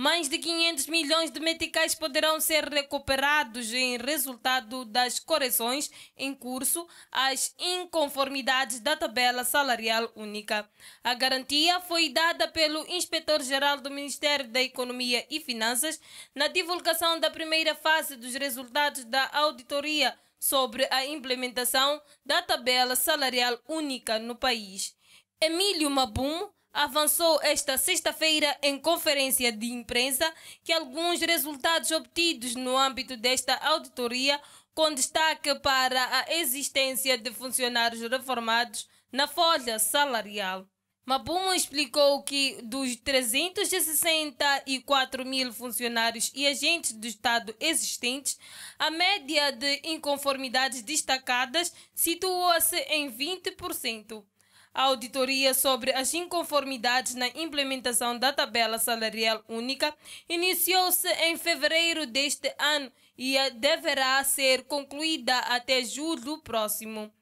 Mais de 500 milhões de meticais poderão ser recuperados em resultado das correções em curso às inconformidades da tabela salarial única. A garantia foi dada pelo inspetor-geral do Ministério da Economia e Finanças na divulgação da primeira fase dos resultados da auditoria sobre a implementação da tabela salarial única no país. Emílio Mabum avançou esta sexta-feira em conferência de imprensa que alguns resultados obtidos no âmbito desta auditoria, com destaque para a existência de funcionários reformados na folha salarial. Mabumo explicou que dos 364 mil funcionários e agentes do Estado existentes, a média de inconformidades destacadas situou-se em 20% a auditoria sobre as inconformidades na implementação da tabela salarial única iniciou-se em fevereiro deste ano e deverá ser concluída até julho próximo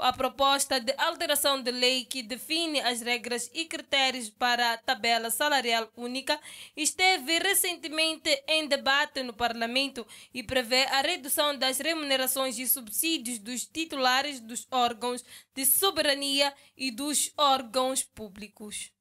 a proposta de alteração de lei que define as regras e critérios para a tabela salarial única esteve recentemente em debate no Parlamento e prevê a redução das remunerações e subsídios dos titulares dos órgãos de soberania e dos órgãos públicos.